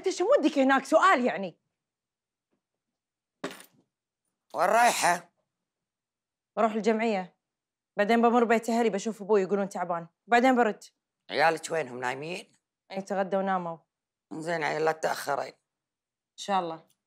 انت شو ودك هناك سؤال يعني وين رايحه بروح الجمعيه بعدين بمر بيت اهلي بشوف ابوي يقولون تعبان وبعدين برد عيالك وينهم نايمين يتغدوا وناموا زين عيال لا تاخرين ان شاء الله